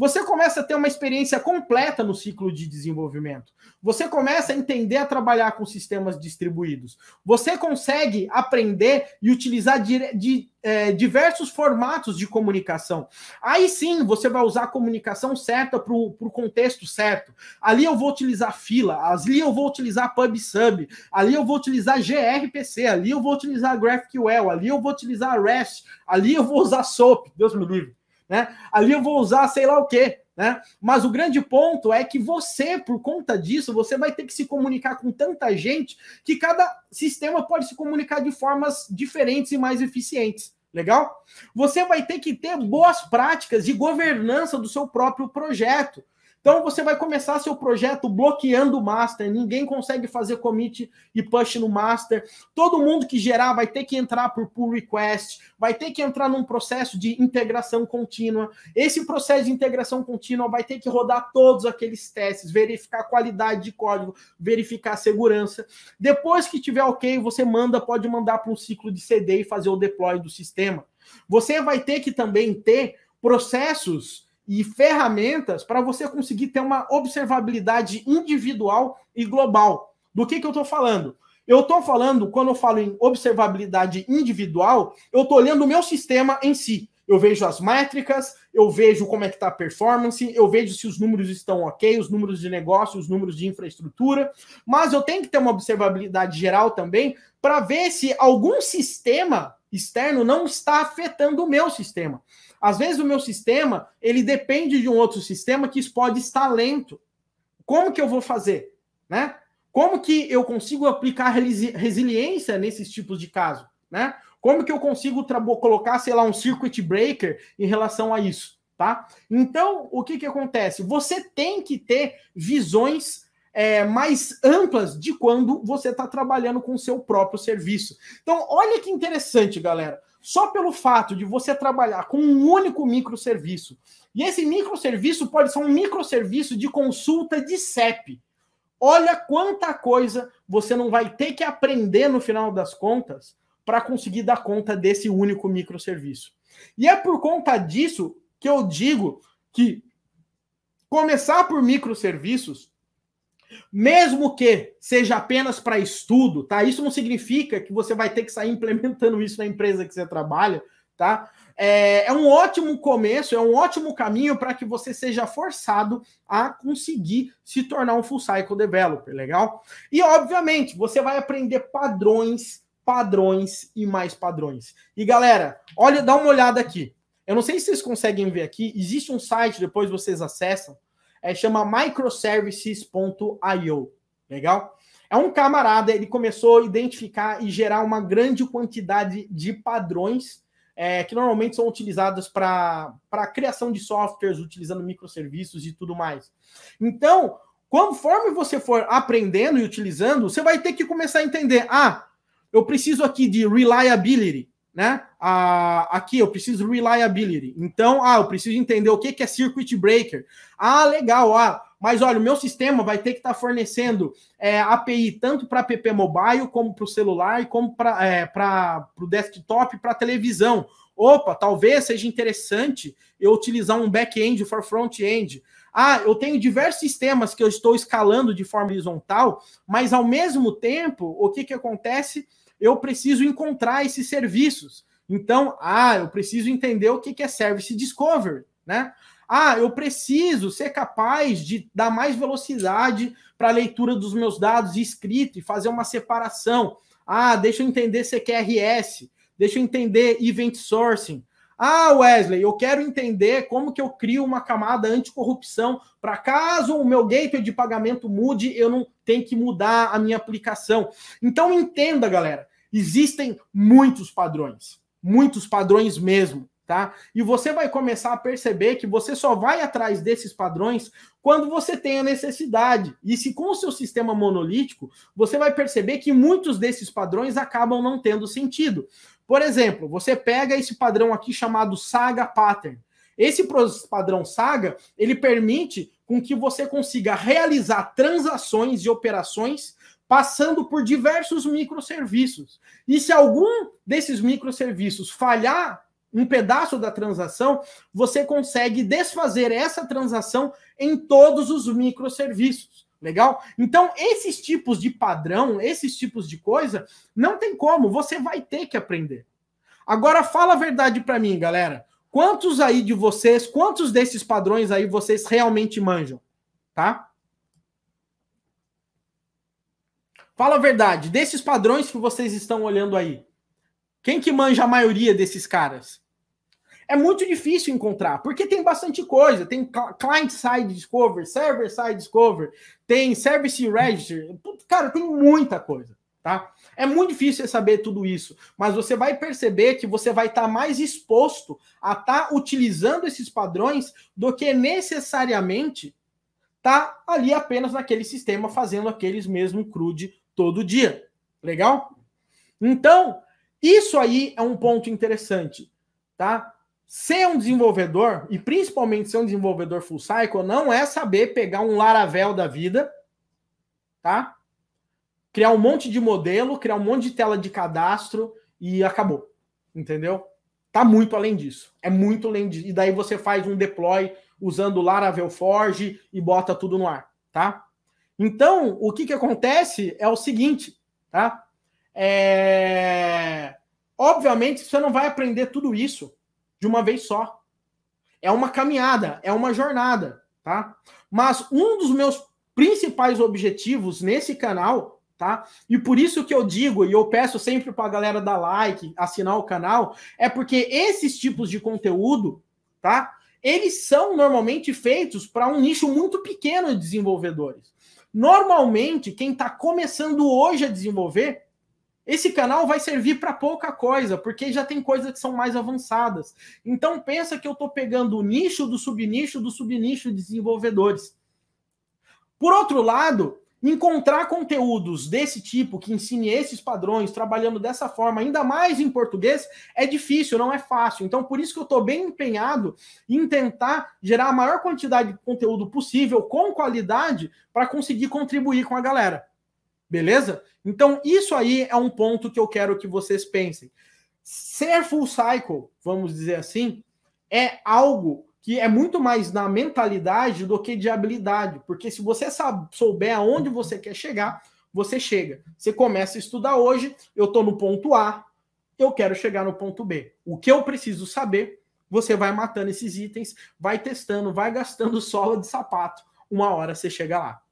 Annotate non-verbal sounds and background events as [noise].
você começa a ter uma experiência completa no ciclo de desenvolvimento. Você começa a entender a trabalhar com sistemas distribuídos. Você consegue aprender e utilizar de, de é, diversos formatos de comunicação. Aí sim, você vai usar a comunicação certa para o contexto certo. Ali eu vou utilizar fila, ali eu vou utilizar PubSub, ali eu vou utilizar gRPC, ali eu vou utilizar GraphQL, ali eu vou utilizar REST, ali eu vou usar SOAP, Deus me livre né? Ali eu vou usar sei lá o quê, né? Mas o grande ponto é que você, por conta disso, você vai ter que se comunicar com tanta gente que cada sistema pode se comunicar de formas diferentes e mais eficientes. Legal? Você vai ter que ter boas práticas de governança do seu próprio projeto. Então você vai começar seu projeto bloqueando o master, ninguém consegue fazer commit e push no master. Todo mundo que gerar vai ter que entrar por pull request, vai ter que entrar num processo de integração contínua. Esse processo de integração contínua vai ter que rodar todos aqueles testes, verificar a qualidade de código, verificar a segurança. Depois que tiver OK, você manda, pode mandar para um ciclo de CD e fazer o deploy do sistema. Você vai ter que também ter processos e ferramentas para você conseguir ter uma observabilidade individual e global. Do que, que eu estou falando? Eu estou falando, quando eu falo em observabilidade individual, eu estou olhando o meu sistema em si. Eu vejo as métricas, eu vejo como é que está a performance, eu vejo se os números estão ok, os números de negócio, os números de infraestrutura, mas eu tenho que ter uma observabilidade geral também para ver se algum sistema externo não está afetando o meu sistema. Às vezes o meu sistema, ele depende de um outro sistema que pode estar lento. Como que eu vou fazer, né? Como que eu consigo aplicar resiliência nesses tipos de caso, né? Como que eu consigo colocar, sei lá, um circuit breaker em relação a isso, tá? Então, o que que acontece? Você tem que ter visões é, mais amplas de quando você está trabalhando com o seu próprio serviço. Então, olha que interessante, galera. Só pelo fato de você trabalhar com um único microserviço. E esse microserviço pode ser um microserviço de consulta de CEP. Olha quanta coisa você não vai ter que aprender no final das contas para conseguir dar conta desse único microserviço. E é por conta disso que eu digo que começar por microserviços mesmo que seja apenas para estudo, tá? Isso não significa que você vai ter que sair [laughs] implementando isso na empresa que você trabalha, tá? É, é um ótimo começo, é um ótimo caminho para que você seja forçado a conseguir se tornar um full cycle developer, legal? E obviamente você vai aprender padrões, padrões e mais padrões. E galera, olha, dá uma olhada aqui. Eu não sei se vocês conseguem ver aqui. Existe um site, depois vocês acessam é, chama microservices.io. Legal? É um camarada, ele começou a identificar e gerar uma grande quantidade de padrões é, que normalmente são utilizados para a criação de softwares, utilizando microserviços e tudo mais. Então, conforme você for aprendendo e utilizando, você vai ter que começar a entender: ah, eu preciso aqui de reliability, né? a aqui eu preciso reliability. Então, ah, eu preciso entender o que, que é circuit breaker. Ah, legal, ah, mas olha, o meu sistema vai ter que estar tá fornecendo é, API tanto para app mobile, como para o celular, como para é, o desktop, para televisão. Opa, talvez seja interessante eu utilizar um back-end for front-end. Ah, eu tenho diversos sistemas que eu estou escalando de forma horizontal, mas ao mesmo tempo, o que, que acontece? eu preciso encontrar esses serviços. Então, ah, eu preciso entender o que é Service Discovery, né? Ah, eu preciso ser capaz de dar mais velocidade para a leitura dos meus dados escritos escrito e fazer uma separação. Ah, deixa eu entender CQRS, deixa eu entender event sourcing. Ah, Wesley, eu quero entender como que eu crio uma camada anticorrupção para caso o meu gateway de pagamento mude, eu não tenho que mudar a minha aplicação. Então entenda, galera, Existem muitos padrões, muitos padrões mesmo, tá? E você vai começar a perceber que você só vai atrás desses padrões quando você tem a necessidade. E se com o seu sistema monolítico, você vai perceber que muitos desses padrões acabam não tendo sentido. Por exemplo, você pega esse padrão aqui chamado saga pattern. Esse padrão saga, ele permite com que você consiga realizar transações e operações passando por diversos microserviços. E se algum desses microserviços falhar um pedaço da transação, você consegue desfazer essa transação em todos os microserviços. Legal? Então, esses tipos de padrão, esses tipos de coisa, não tem como, você vai ter que aprender. Agora, fala a verdade para mim, galera. Quantos aí de vocês, quantos desses padrões aí vocês realmente manjam? Tá? Fala a verdade, desses padrões que vocês estão olhando aí, quem que manja a maioria desses caras? É muito difícil encontrar, porque tem bastante coisa. Tem client-side discover, server-side discover, tem service register. Cara, tem muita coisa tá? É muito difícil saber tudo isso, mas você vai perceber que você vai estar tá mais exposto a estar tá utilizando esses padrões do que necessariamente tá ali apenas naquele sistema fazendo aqueles mesmo crude todo dia. Legal? Então, isso aí é um ponto interessante, tá? Ser um desenvolvedor, e principalmente ser um desenvolvedor full cycle, não é saber pegar um Laravel da vida, tá? criar um monte de modelo, criar um monte de tela de cadastro e acabou. Entendeu? Tá muito além disso. É muito além disso. E daí você faz um deploy usando Laravel Forge e bota tudo no ar, tá? Então, o que que acontece é o seguinte, tá? É... Obviamente, você não vai aprender tudo isso de uma vez só. É uma caminhada, é uma jornada, tá? Mas um dos meus principais objetivos nesse canal tá? E por isso que eu digo e eu peço sempre para a galera dar like, assinar o canal, é porque esses tipos de conteúdo, tá? Eles são normalmente feitos para um nicho muito pequeno de desenvolvedores. Normalmente, quem está começando hoje a desenvolver esse canal vai servir para pouca coisa, porque já tem coisas que são mais avançadas. Então pensa que eu estou pegando o nicho do subnicho do subnicho de desenvolvedores. Por outro lado, encontrar conteúdos desse tipo, que ensine esses padrões, trabalhando dessa forma, ainda mais em português, é difícil, não é fácil. Então, por isso que eu estou bem empenhado em tentar gerar a maior quantidade de conteúdo possível, com qualidade, para conseguir contribuir com a galera. Beleza? Então, isso aí é um ponto que eu quero que vocês pensem. Ser full cycle, vamos dizer assim, é algo que é muito mais na mentalidade do que de habilidade, porque se você sabe, souber aonde você quer chegar, você chega. Você começa a estudar hoje, eu estou no ponto A, eu quero chegar no ponto B. O que eu preciso saber, você vai matando esses itens, vai testando, vai gastando [laughs] sola de sapato, uma hora você chega lá.